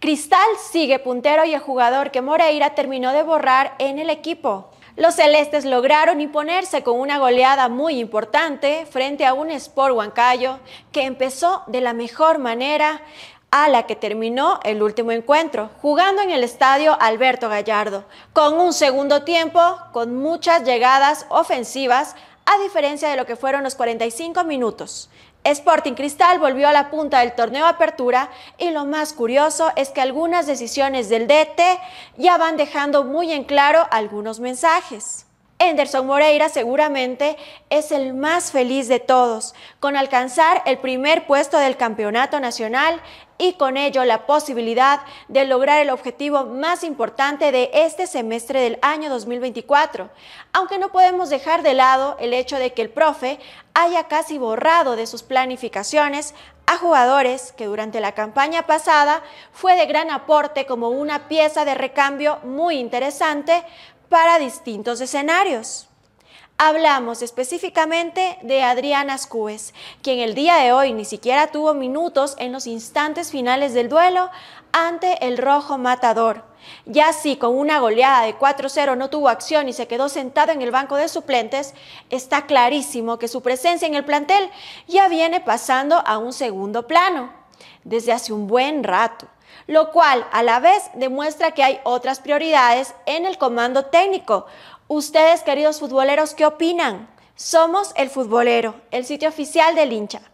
Cristal sigue puntero y el jugador que Moreira terminó de borrar en el equipo. Los celestes lograron imponerse con una goleada muy importante frente a un Sport Huancayo que empezó de la mejor manera a la que terminó el último encuentro, jugando en el estadio Alberto Gallardo, con un segundo tiempo con muchas llegadas ofensivas, a diferencia de lo que fueron los 45 minutos. Sporting Cristal volvió a la punta del torneo Apertura y lo más curioso es que algunas decisiones del DT ya van dejando muy en claro algunos mensajes. Anderson Moreira seguramente es el más feliz de todos, con alcanzar el primer puesto del campeonato nacional y con ello la posibilidad de lograr el objetivo más importante de este semestre del año 2024, aunque no podemos dejar de lado el hecho de que el profe haya casi borrado de sus planificaciones a jugadores que durante la campaña pasada fue de gran aporte como una pieza de recambio muy interesante para distintos escenarios. Hablamos específicamente de Adriana Ascúes, quien el día de hoy ni siquiera tuvo minutos en los instantes finales del duelo ante el rojo matador. Ya si con una goleada de 4-0 no tuvo acción y se quedó sentado en el banco de suplentes, está clarísimo que su presencia en el plantel ya viene pasando a un segundo plano desde hace un buen rato, lo cual a la vez demuestra que hay otras prioridades en el comando técnico. Ustedes, queridos futboleros, ¿qué opinan? Somos el futbolero, el sitio oficial del hincha.